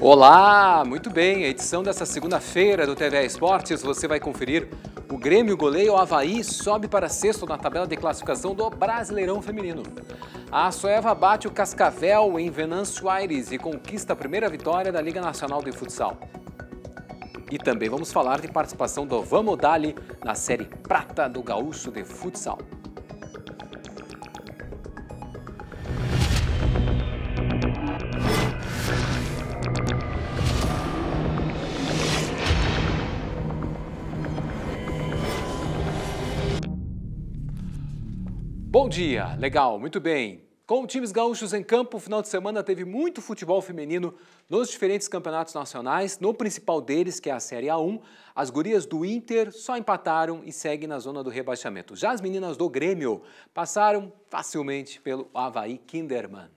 Olá, muito bem. A edição dessa segunda-feira do TV Esportes, você vai conferir o Grêmio goleia o Havaí sobe para sexto na tabela de classificação do Brasileirão Feminino. A Soeva bate o Cascavel em Venâncio Aires e conquista a primeira vitória da Liga Nacional de Futsal. E também vamos falar de participação do Vamos Dali na série Prata do Gaúcho de Futsal. dia, legal, muito bem. Com times gaúchos em campo, o final de semana teve muito futebol feminino nos diferentes campeonatos nacionais. No principal deles, que é a Série A1, as gurias do Inter só empataram e seguem na zona do rebaixamento. Já as meninas do Grêmio passaram facilmente pelo Havaí Kinderman.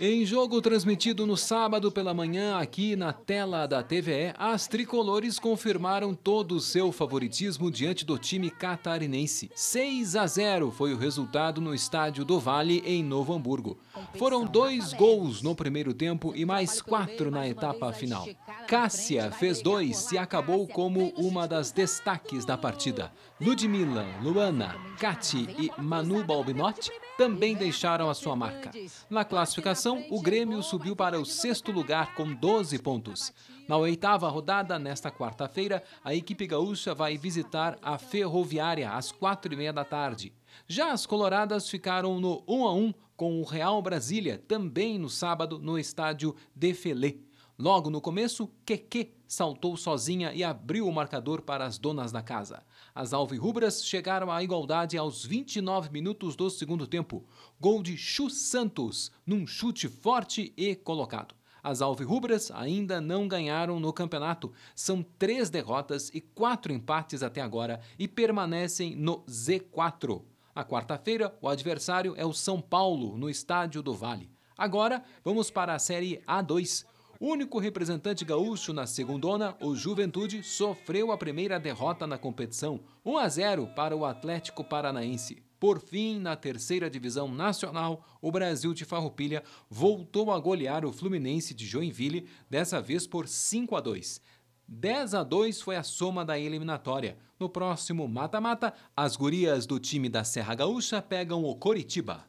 Em jogo transmitido no sábado pela manhã aqui na tela da TVE, as tricolores confirmaram todo o seu favoritismo diante do time catarinense. 6 a 0 foi o resultado no estádio do Vale, em Novo Hamburgo. Foram dois gols no primeiro tempo e mais quatro na etapa final. Cássia fez dois e acabou como uma das destaques da partida. Ludmila, Luana, Cati e Manu Balbinotti também deixaram a sua marca. Na classificação, o Grêmio subiu para o sexto lugar com 12 pontos. Na oitava rodada, nesta quarta-feira, a equipe gaúcha vai visitar a Ferroviária às quatro e meia da tarde. Já as coloradas ficaram no 1 a 1 com o Real Brasília, também no sábado, no estádio Defelé. Logo no começo, Keke saltou sozinha e abriu o marcador para as donas da casa. As alvirrubras chegaram à igualdade aos 29 minutos do segundo tempo. Gol de Chu Santos, num chute forte e colocado. As alvirrubras ainda não ganharam no campeonato. São três derrotas e quatro empates até agora e permanecem no Z4. A quarta-feira, o adversário é o São Paulo, no Estádio do Vale. Agora, vamos para a Série A2. O único representante gaúcho na segundona, o Juventude, sofreu a primeira derrota na competição, 1 a 0 para o Atlético Paranaense. Por fim, na terceira divisão nacional, o Brasil de Farroupilha voltou a golear o Fluminense de Joinville, dessa vez por 5 a 2. 10 a 2 foi a soma da eliminatória. No próximo mata-mata, as gurias do time da Serra Gaúcha pegam o Coritiba.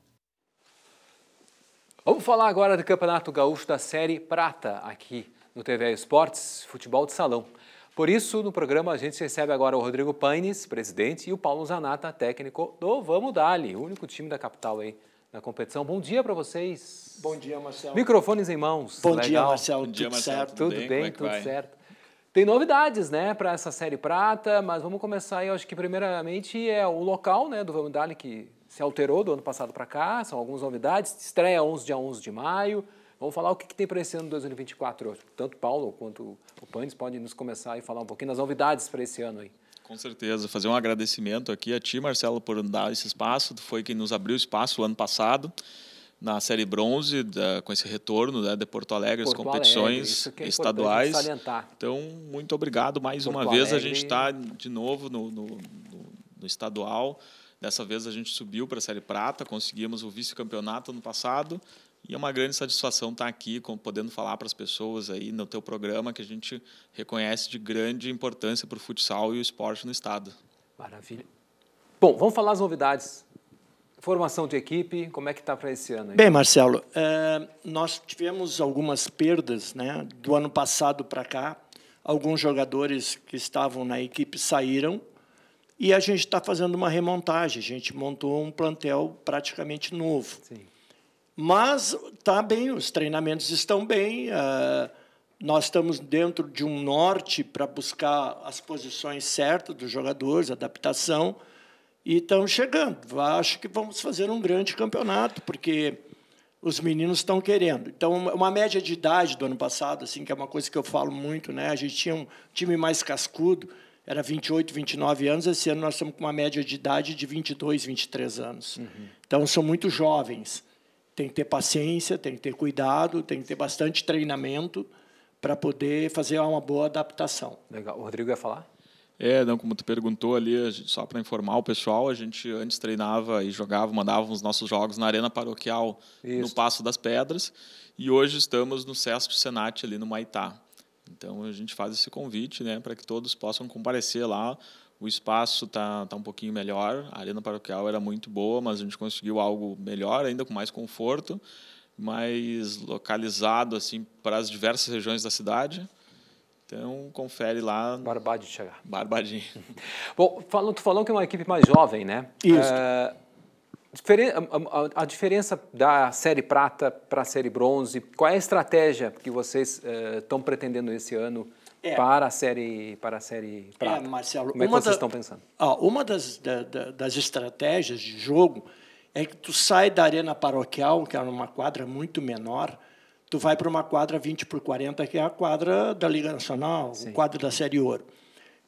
Vamos falar agora do Campeonato Gaúcho da Série Prata aqui no TV Esportes, futebol de salão. Por isso, no programa a gente recebe agora o Rodrigo Paines, presidente, e o Paulo Zanata, técnico do Vamos Dali, o único time da capital aí na competição. Bom dia para vocês. Bom dia, Marcelo. Microfones em mãos. Bom Legal. dia, Marcelo. Bom tudo dia, Marcelo. certo? Tudo, bem, é tudo vai? certo. Tem novidades, né, para essa série prata, mas vamos começar aí, eu acho que primeiramente é o local, né, do Vamos Dali que se alterou do ano passado para cá, são algumas novidades. Estreia 11 de 11 de maio. Vamos falar o que, que tem para esse ano 2024. Tanto Paulo quanto o Panes podem nos começar e falar um pouquinho das novidades para esse ano aí. Com certeza, fazer um agradecimento aqui a ti, Marcelo, por dar esse espaço. Tu foi quem nos abriu espaço o ano passado na série bronze da, com esse retorno né, de Porto Alegre Porto as competições Alegre, é estaduais então muito obrigado mais Porto uma Alegre. vez a gente está de novo no, no, no, no estadual Dessa vez a gente subiu para a Série Prata, conseguimos o vice-campeonato no passado e é uma grande satisfação estar tá aqui, podendo falar para as pessoas aí no teu programa que a gente reconhece de grande importância para o futsal e o esporte no estado. Maravilha. Bom, vamos falar as novidades. Formação de equipe, como é que está para esse ano? Aí? Bem, Marcelo, é, nós tivemos algumas perdas né, do ano passado para cá. Alguns jogadores que estavam na equipe saíram e a gente está fazendo uma remontagem, a gente montou um plantel praticamente novo. Sim. Mas está bem, os treinamentos estão bem, uh, nós estamos dentro de um norte para buscar as posições certas dos jogadores, adaptação, e estamos chegando. Acho que vamos fazer um grande campeonato, porque os meninos estão querendo. Então, uma média de idade do ano passado, assim, que é uma coisa que eu falo muito, né? A gente tinha um time mais cascudo, era 28, 29 anos, esse ano nós estamos com uma média de idade de 22, 23 anos. Uhum. Então, são muito jovens. Tem que ter paciência, tem que ter cuidado, tem que ter bastante treinamento para poder fazer uma boa adaptação. Legal. O Rodrigo ia falar? É, não, como tu perguntou ali, só para informar o pessoal, a gente antes treinava e jogava, mandava os nossos jogos na Arena Paroquial, Isso. no Passo das Pedras, e hoje estamos no Sesc Senat ali no Maitá. Então a gente faz esse convite, né, para que todos possam comparecer lá. O espaço tá, tá um pouquinho melhor, a arena paroquial era muito boa, mas a gente conseguiu algo melhor, ainda com mais conforto, mais localizado assim para as diversas regiões da cidade. Então, confere lá. barbadinho chegar. Barbadinho. Bom, falando, tu falou que é uma equipe mais jovem, né? Isso. É a, diferença da série prata para a série bronze, qual é a estratégia que vocês estão eh, uh, pretendendo esse ano é. para a série para a série é, prata? É, Marcelo, como é que vocês estão pensando? Ó, uma das, da, das estratégias de jogo é que tu sai da arena paroquial, que era é uma quadra muito menor, tu vai para uma quadra 20 por 40, que é a quadra da Liga Nacional, Sim. o quadro da série ouro.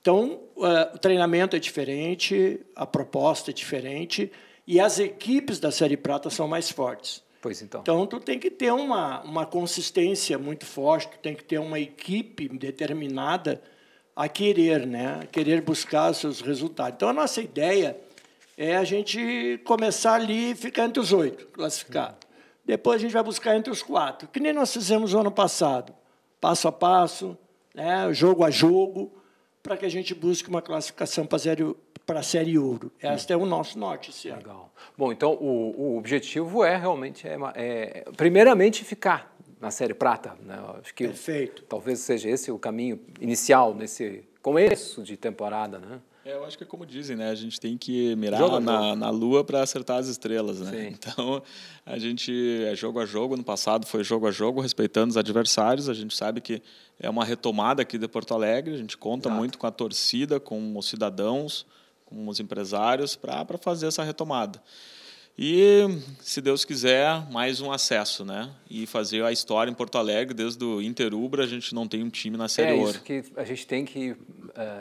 Então, uh, o treinamento é diferente, a proposta é diferente e as equipes da Série Prata são mais fortes. Pois então. Então tu tem que ter uma, uma consistência muito forte, tu tem que ter uma equipe determinada a querer, né? A querer buscar seus resultados. Então a nossa ideia é a gente começar ali e ficar entre os oito, classificado. Hum. Depois a gente vai buscar entre os quatro, que nem nós fizemos no ano passado, passo a passo, né? jogo a jogo, para que a gente busque uma classificação para para a Série Ouro. Este é o nosso norte esse Legal. Bom, então o, o objetivo é realmente, é, é, primeiramente, ficar na Série Prata. Né? Acho que Perfeito. Talvez seja esse o caminho inicial nesse começo de temporada, né? É, eu acho que é como dizem, né? A gente tem que mirar jogo na, na lua para acertar as estrelas, né? Sim. Então, a gente é jogo a jogo. No passado foi jogo a jogo, respeitando os adversários. A gente sabe que é uma retomada aqui de Porto Alegre. A gente conta Exato. muito com a torcida, com os cidadãos, com os empresários para fazer essa retomada. E, se Deus quiser, mais um acesso, né? E fazer a história em Porto Alegre, desde o Interubra, a gente não tem um time na Série é Ouro. É isso que a gente tem que uh,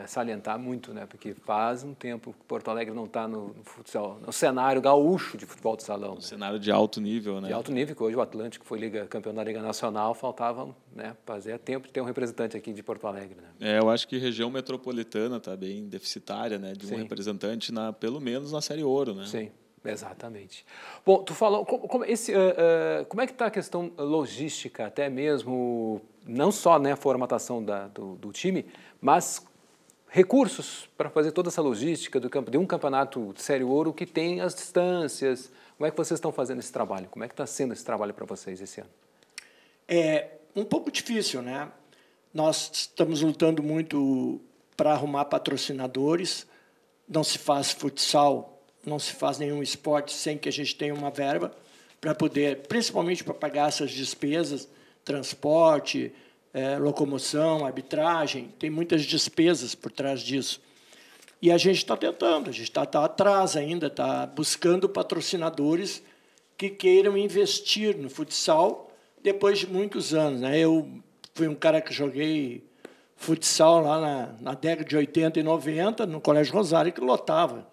salientar muito, né? Porque faz um tempo que Porto Alegre não está no, no, no cenário gaúcho de futebol de salão. Um né? cenário de alto nível, né? De alto nível, que hoje o Atlântico foi liga, campeão da Liga Nacional, faltava né, fazer tempo de ter um representante aqui de Porto Alegre. Né? É, eu acho que região metropolitana está bem deficitária, né? De um Sim. representante, na, pelo menos na Série Ouro, né? Sim. Exatamente. Bom, tu falou como, como esse, uh, uh, como é que está a questão eh, logística, até mesmo não só né, a formatação da, do, do time, mas recursos para fazer toda essa logística do campo de um campeonato de série ouro que tem as distâncias. Como é que vocês estão fazendo esse trabalho? Como é que está sendo esse trabalho para vocês esse ano? É um pouco difícil, né? Nós estamos lutando muito para arrumar patrocinadores. Não se faz futsal não se faz nenhum esporte sem que a gente tenha uma verba para poder, principalmente para pagar essas despesas, transporte, é, locomoção, arbitragem, tem muitas despesas por trás disso. E a gente está tentando, a gente está tá atrás ainda, está buscando patrocinadores que queiram investir no futsal depois de muitos anos. Né? Eu fui um cara que joguei futsal lá na, na década de 80 e 90, no Colégio Rosário, que lotava.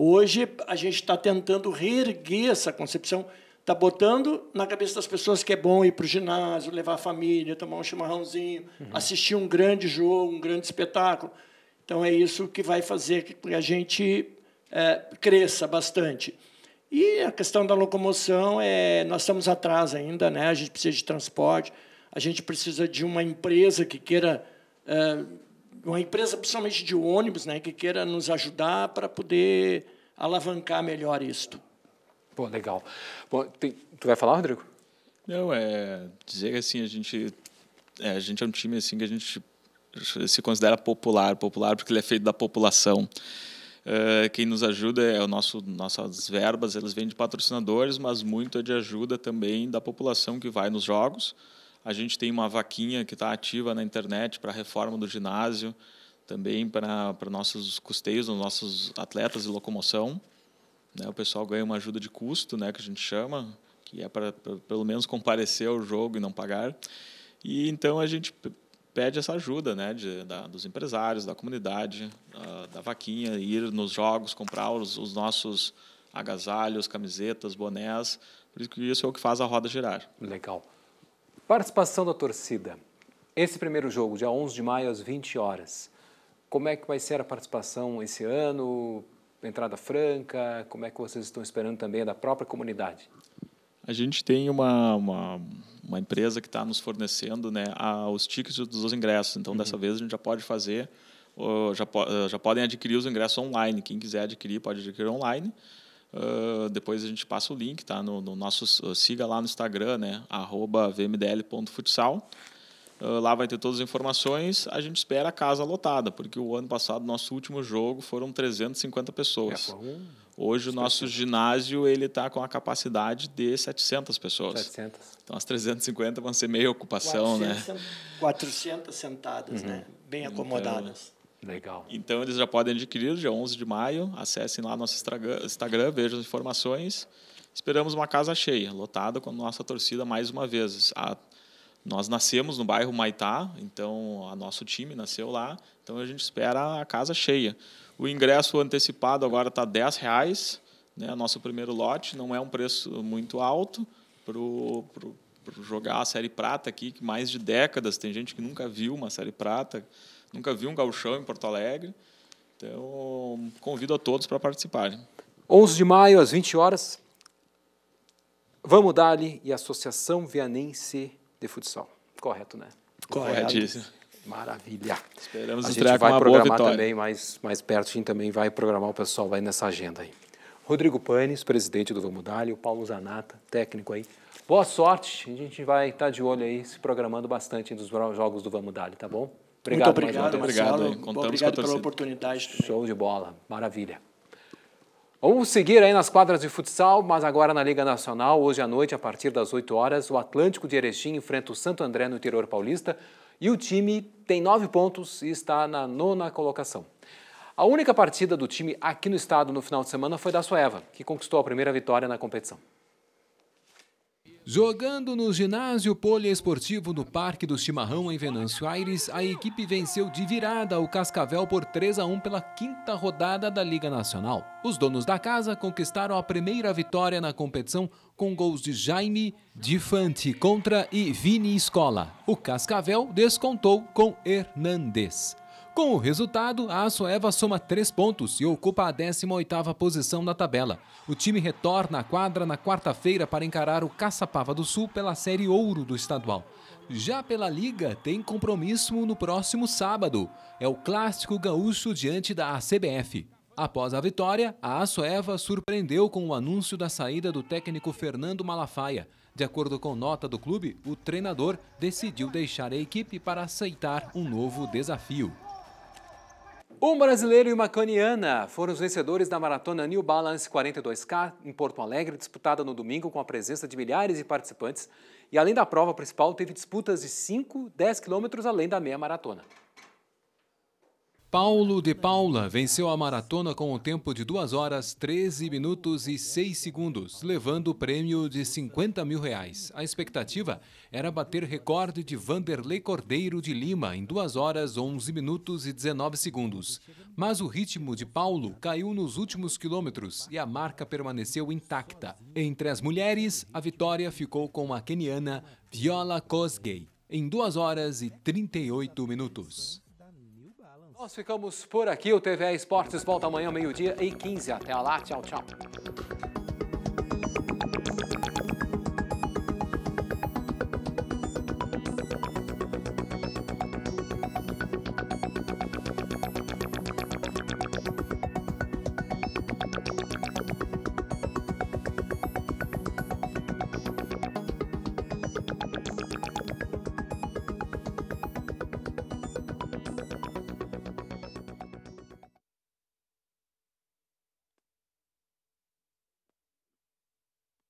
Hoje a gente está tentando reerguer essa concepção, está botando na cabeça das pessoas que é bom ir para o ginásio, levar a família, tomar um chimarrãozinho, uhum. assistir um grande jogo, um grande espetáculo. Então é isso que vai fazer que a gente é, cresça bastante. E a questão da locomoção é nós estamos atrás ainda, né? A gente precisa de transporte, a gente precisa de uma empresa que queira é, uma empresa, principalmente de ônibus, né, que queira nos ajudar para poder alavancar melhor isto. Bom, legal. Bom, tem, tu vai falar, Rodrigo? Não, é dizer que assim a gente é, a gente é um time assim que a gente se considera popular, popular porque ele é feito da população. Uh, quem nos ajuda é o nosso nossas verbas, elas vêm de patrocinadores, mas muito é de ajuda também da população que vai nos jogos a gente tem uma vaquinha que está ativa na internet para a reforma do ginásio, também para nossos custeios, os nossos atletas e locomoção. Né? O pessoal ganha uma ajuda de custo, né, que a gente chama, que é para pelo menos comparecer ao jogo e não pagar. E então a gente pede essa ajuda né, de, da, dos empresários, da comunidade, da, da vaquinha, ir nos jogos, comprar os, os, nossos agasalhos, camisetas, bonés. Por isso que isso é o que faz a roda girar. Legal. Participação da torcida. Esse primeiro jogo, dia 11 de maio, às 20 horas. Como é que vai ser a participação esse ano? Entrada franca? Como é que vocês estão esperando também da própria comunidade? A gente tem uma, uma, uma empresa que está nos fornecendo né, a, os tickets dos ingressos. Então, uhum. dessa vez, a gente já pode fazer, já, já podem adquirir os ingressos online. Quem quiser adquirir, pode adquirir online. Uh, depois a gente passa o link, tá? No, no nosso, ah, siga lá no Instagram, né? vmdl.futsal. Uh, lá vai ter todas as informações. A gente espera a casa lotada, porque o ano passado, nosso último jogo, foram 350 pessoas. É, Hoje, o nosso ginásio ele está com a capacidade de 700 pessoas. 700. Então, as 350 vão ser meia ocupação, 400, né? 400 sentadas, uhum. né? Bem então, acomodadas. Então, Legal. Então eles já podem adquirir, dia 11 de maio. Acessem lá nosso Instagram, vejam as informações. Esperamos uma casa cheia, lotada com a nossa torcida mais uma vez. A, nós nascemos no bairro Maitá, então a nosso time nasceu lá, então a gente espera a casa cheia. O ingresso antecipado agora está dez reais, né? Nosso primeiro lote não é um preço muito alto para jogar a série prata aqui, que mais de décadas tem gente que nunca viu uma série prata nunca vi um gauchão em Porto Alegre. Então, convido a todos para participarem. 11 de maio, às 20 horas, Vamos Dali e Associação Vianense de Futsal. Correto, né? Corretíssimo. Maravilha. Esperamos a gente vai programar também mais, mais perto, a gente também vai programar o pessoal, vai nessa agenda aí. Rodrigo Panes, presidente do Vamos Dali, o Paulo Zanata, técnico aí. Boa sorte, a gente vai estar tá de olho aí, se programando bastante dos jogos do Vamos Dali, tá bom? Obrigado, muito obrigado, Marcelo. Obrigado, obrigado pela oportunidade. Também. Show de bola, maravilha. Vamos seguir aí nas quadras de futsal, mas agora na Liga Nacional. Hoje à noite, a partir das 8 horas, o Atlântico de Erechim enfrenta o Santo André no interior paulista e o time tem nove pontos e está na nona colocação. A única partida do time aqui no estado no final de semana foi da Sueva, que conquistou a primeira vitória na competição. Jogando no ginásio poliesportivo no Parque do Chimarrão, em Venâncio Aires, a equipe venceu de virada o Cascavel por 3 a 1 pela quinta rodada da Liga Nacional. Os donos da casa conquistaram a primeira vitória na competição com gols de Jaime Difante contra e Vini Escola. O Cascavel descontou com Hernandes. Com o resultado, a Assoeva soma três pontos e ocupa a 18ª posição na tabela. O time retorna à quadra na quarta-feira para encarar o Caçapava do Sul pela Série Ouro do estadual. Já pela Liga, tem compromisso no próximo sábado. É o clássico gaúcho diante da ACBF. Após a vitória, a Assoeva surpreendeu com o anúncio da saída do técnico Fernando Malafaia. De acordo com nota do clube, o treinador decidiu deixar a equipe para aceitar um novo desafio. Um brasileiro e uma caniana foram os vencedores da maratona New Balance 42K em Porto Alegre, disputada no domingo com a presença de milhares de participantes. E além da prova principal, teve disputas de 5, 10 quilômetros além da meia maratona. Paulo de Paula venceu a maratona com o tempo de 2 horas 13 minutos e 6 segundos, levando o prêmio de 50 mil reais. A expectativa era bater recorde de Vanderlei Cordeiro de Lima em 2 horas 11 minutos e 19 segundos. Mas o ritmo de Paulo caiu nos últimos quilômetros e a marca permaneceu intacta. Entre as mulheres, a vitória ficou com a queniana Viola Kosgei, em 2 horas e 38 minutos. Nós ficamos por aqui. O TVA Esportes volta amanhã, meio-dia e 15. Até lá. Tchau, tchau.